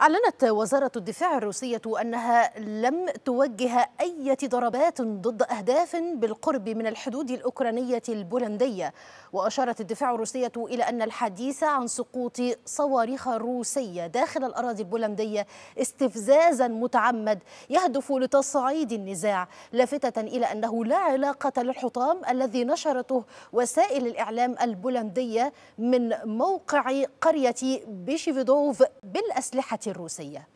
أعلنت وزارة الدفاع الروسية أنها لم توجه أي ضربات ضد أهداف بالقرب من الحدود الأوكرانية البولندية وأشارت الدفاع الروسية إلى أن الحديث عن سقوط صواريخ روسية داخل الأراضي البولندية استفزازا متعمد يهدف لتصعيد النزاع لافتة إلى أنه لا علاقة للحطام الذي نشرته وسائل الإعلام البولندية من موقع قرية بيشيفيدوف بالأسلحة الروسية